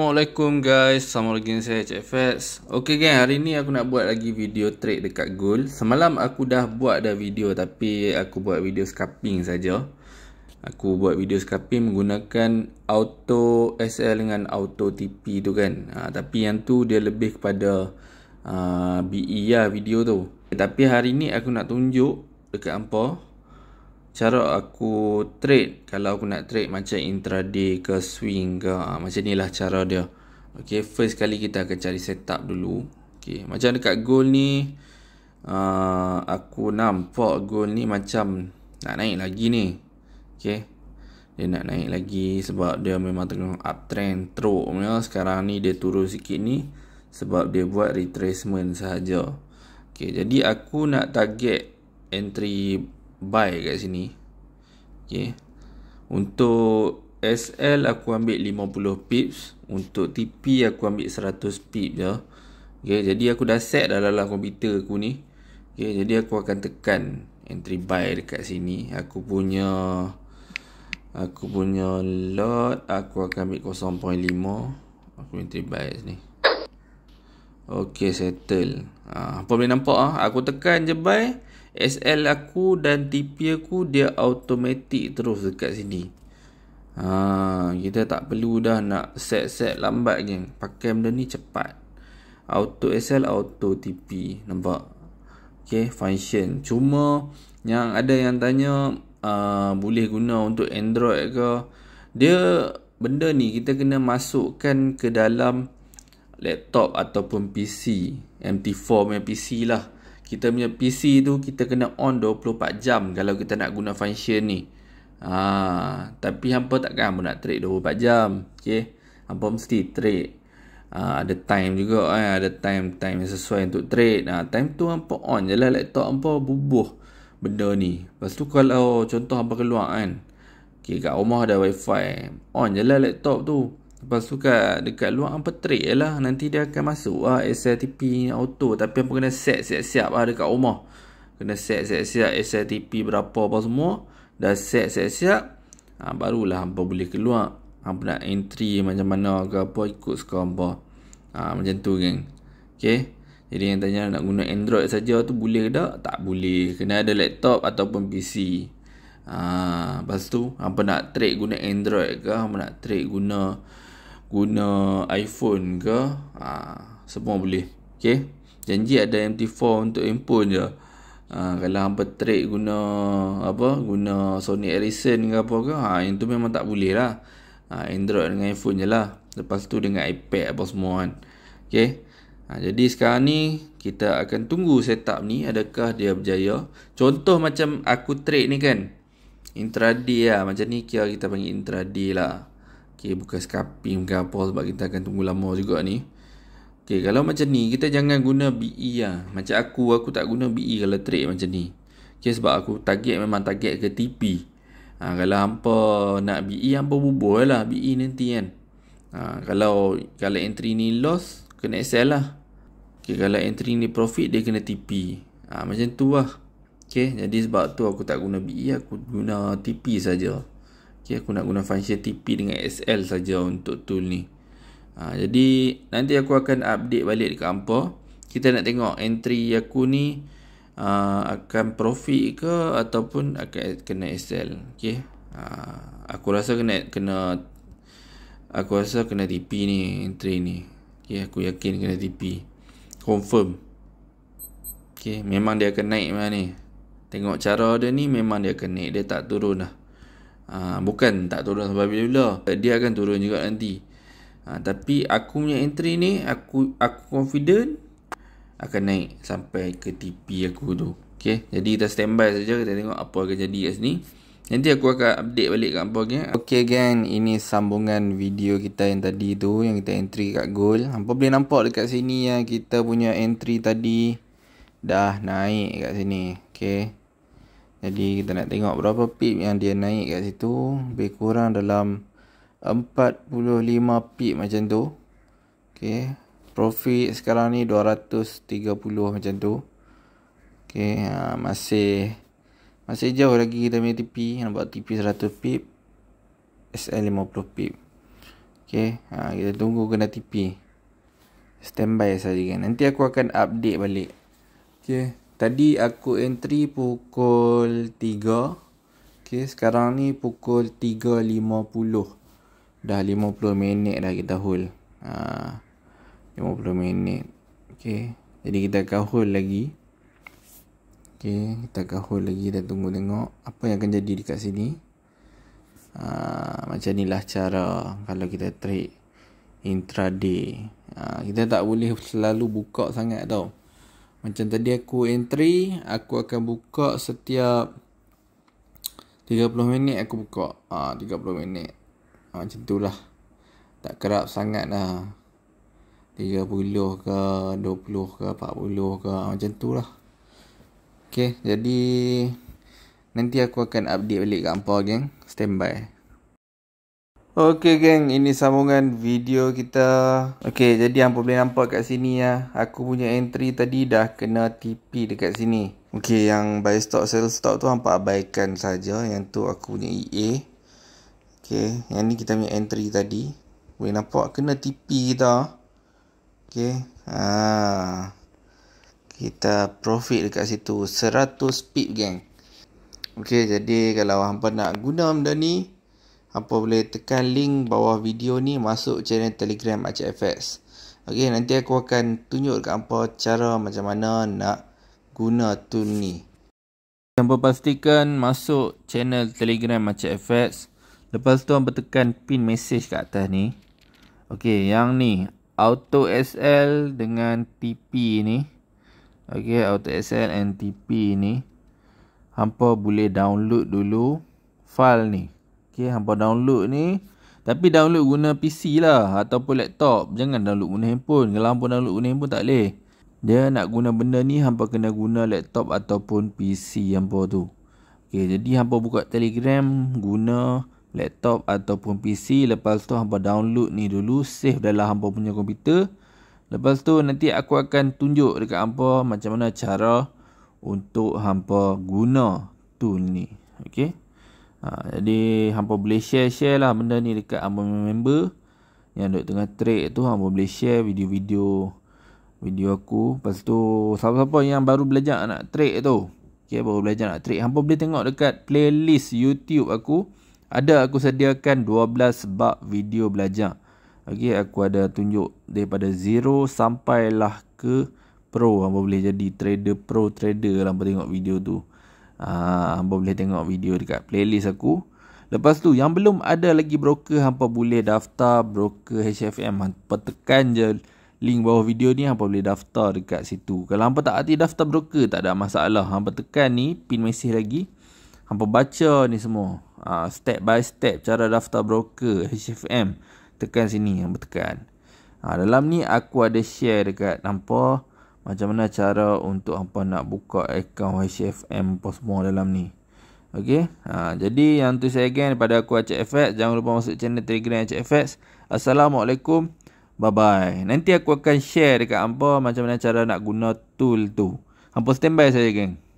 Assalamualaikum guys Sama lagi dengan saya Cik Fats Ok gang hari ni aku nak buat lagi video trade dekat gold Semalam aku dah buat dah video Tapi aku buat video scalping saja. Aku buat video scalping menggunakan Auto SL dengan Auto TP tu kan ha, Tapi yang tu dia lebih kepada uh, ah, BE lah video tu Tapi hari ni aku nak tunjuk Dekat ampah cara aku trade kalau aku nak trade macam intraday ke swing ke ha, macam ni lah cara dia Okay, first kali kita akan cari setup dulu Okay, macam dekat goal ni uh, Aku nampak goal ni macam Nak naik lagi ni Okay Dia nak naik lagi Sebab dia memang tengah uptrend Teruk ya. Sekarang ni dia turun sikit ni Sebab dia buat retracement sahaja Okay, jadi aku nak target Entry buy kat sini okay. untuk SL aku ambil 50 pips untuk TP aku ambil 100 pips je okay. jadi aku dah set dah dalam komputer aku ni okay. jadi aku akan tekan entry buy dekat sini aku punya aku punya lot aku akan ambil 0.5 aku entry buy sini Okay, settle. Ha, apa boleh nampak? Ha? Aku tekan je buy. SL aku dan TP aku dia automatic terus dekat sini. Ha, kita tak perlu dah nak set-set lambat je. Pakai benda ni cepat. Auto SL, auto TP. Nampak? Okay, function. Cuma yang ada yang tanya uh, boleh guna untuk Android ke? Dia benda ni kita kena masukkan ke dalam laptop ataupun PC. MT4 punya PC lah kita punya PC tu kita kena on 24 jam kalau kita nak guna function ni. Ha, tapi hampa takkan hampa nak trade 24 jam. Okay. Hampa mesti trade. Ha, ada time juga eh. Ada time-time yang sesuai untuk trade. Ha, time tu hampa on je lah laptop hampa bubuh benda ni. Lepas tu kalau contoh hampa keluar kan. Okay kat rumah ada wifi. On je lah laptop tu. Lepas tu kat dekat luar hampa trek je lah. Nanti dia akan masuk lah SLTP auto. Tapi hampa kena set siap-siap lah dekat rumah. Kena set siap-siap SLTP berapa apa semua. Dah set siap-siap. Ha, ah, barulah hampa boleh keluar. Hampa nak entry macam mana ke apa. Ikut suka hampa. Ha, macam tu kan. Okay. Jadi yang tanya nak guna Android saja tu boleh ke tak? Tak boleh. Kena ada laptop ataupun PC. Ha, ah, lepas tu hampa nak trek guna Android ke. Hampa nak trek guna guna iPhone ke ha, semua boleh okey janji ada MT4 untuk handphone je ha, kalau hangpa trade guna apa guna Sony Ericsson ke apa ke ha yang tu memang tak boleh lah ha, Android dengan iPhone je lah lepas tu dengan iPad apa semua kan okey ha, jadi sekarang ni kita akan tunggu setup ni adakah dia berjaya contoh macam aku trade ni kan intraday lah macam ni kira kita panggil intraday lah Okay, bukan scalping ke apa sebab kita akan tunggu lama juga ni. Okay, kalau macam ni, kita jangan guna BE lah. Macam aku, aku tak guna BE kalau trade macam ni. Okay, sebab aku target memang target ke TP. Ha, kalau hampa nak BE, hampa bubur lah BE nanti kan. Ha, kalau kalau entry ni loss, kena sell lah. Okay, kalau entry ni profit, dia kena TP. Ha, macam tu lah. Okay, jadi sebab tu aku tak guna BE, aku guna TP saja. Okay, aku nak guna function TP dengan SL saja untuk tool ni. Ha, jadi, nanti aku akan update balik dekat Ampa. Kita nak tengok entry aku ni uh, akan profit ke ataupun akan kena SL. Okay. Uh, ha, aku rasa kena, kena aku rasa kena TP ni, entry ni. Okay, aku yakin kena TP. Confirm. Okay, memang dia akan naik mana ni. Tengok cara dia ni memang dia akan naik. Dia tak turun dah. Ha, bukan tak turun sampai bila-bila. Dia akan turun juga nanti. Ha, tapi aku punya entry ni, aku aku confident akan naik sampai ke TP aku tu. Okay, jadi kita standby saja kita tengok apa akan jadi kat sini. Nanti aku akan update balik kat hangpa geng. Okey geng, ini sambungan video kita yang tadi tu yang kita entry kat gold. Hangpa boleh nampak dekat sini yang kita punya entry tadi dah naik kat sini. Okey. Jadi kita nak tengok berapa pip yang dia naik kat situ. Lebih kurang dalam 45 pip macam tu. Okay. Profit sekarang ni 230 macam tu. Okay. Ha, masih masih jauh lagi kita punya TP. Nampak TP 100 pip. SL 50 pip. Okay. Ha, kita tunggu kena TP. Standby saja kan. Nanti aku akan update balik. Okay. Tadi aku entry pukul 3. Okay, sekarang ni pukul 3.50. Dah 50 minit dah kita hold. Ha, 50 minit. Okay. Jadi kita akan hold lagi. Okay. Kita akan hold lagi dan tunggu tengok. Apa yang akan jadi dekat sini. Ha, macam inilah cara kalau kita trade intraday. Ha, kita tak boleh selalu buka sangat tau. Macam tadi aku entry, aku akan buka setiap 30 minit aku buka. Ha, ah, 30 minit. Ha, macam tu lah. Tak kerap sangat lah. 30 ke, 20 ke, 40 ke. Ah, macam tu lah. Okay, jadi nanti aku akan update balik ke Ampah geng. Standby. Okey geng, ini sambungan video kita. Okey, jadi yang boleh nampak kat sini ya. Aku punya entry tadi dah kena TP dekat sini. Okey, yang buy stock sell stock tu nampak abaikan saja. Yang tu aku punya EA. Okey, yang ni kita punya entry tadi. Boleh nampak kena TP kita. Okey. Ha. Kita profit dekat situ 100 pip geng. Okey, jadi kalau hangpa nak guna benda ni hampa boleh tekan link bawah video ni masuk channel telegram ACFS ok nanti aku akan tunjuk ke hampa cara macam mana nak guna tool ni hampa pastikan masuk channel telegram ACFS lepas tu hampa tekan pin message kat atas ni ok yang ni auto sl dengan tp ni ok auto sl and tp ni hampa boleh download dulu file ni Okay, hampa download ni. Tapi download guna PC lah ataupun laptop. Jangan download guna handphone. Kalau hampa download guna handphone tak boleh. Dia nak guna benda ni hampa kena guna laptop ataupun PC hampa tu. Okay, jadi hampa buka telegram guna laptop ataupun PC. Lepas tu hampa download ni dulu. Save dalam hampa punya komputer. Lepas tu nanti aku akan tunjuk dekat hampa macam mana cara untuk hampa guna tool ni. Okay. Ha, jadi hampa boleh share-share lah benda ni dekat hampa member yang duduk tengah trade tu hampa boleh share video-video video aku. Lepas tu siapa-siapa yang baru belajar nak trade tu. Okay, baru belajar nak trade. Hampa boleh tengok dekat playlist YouTube aku. Ada aku sediakan 12 bab video belajar. Okay, aku ada tunjuk daripada zero sampailah ke pro. Hampa boleh jadi trader pro trader lah. Hampa tengok video tu. Ah, hampa boleh tengok video dekat playlist aku. Lepas tu yang belum ada lagi broker hampa boleh daftar broker HFM. Hampa tekan je link bawah video ni hampa boleh daftar dekat situ. Kalau hampa tak hati daftar broker tak ada masalah. Hampa tekan ni pin mesej lagi. Hampa baca ni semua. Ha, step by step cara daftar broker HFM. Tekan sini hampa tekan. Ha, dalam ni aku ada share dekat nampak macam mana cara untuk hampa nak buka akaun HFM apa semua dalam ni. Okey. Ha, jadi yang tu saya again daripada aku Acik Jangan lupa masuk channel Telegram Acik Assalamualaikum. Bye-bye. Nanti aku akan share dekat hampa macam mana cara nak guna tool tu. Hampa standby saya again.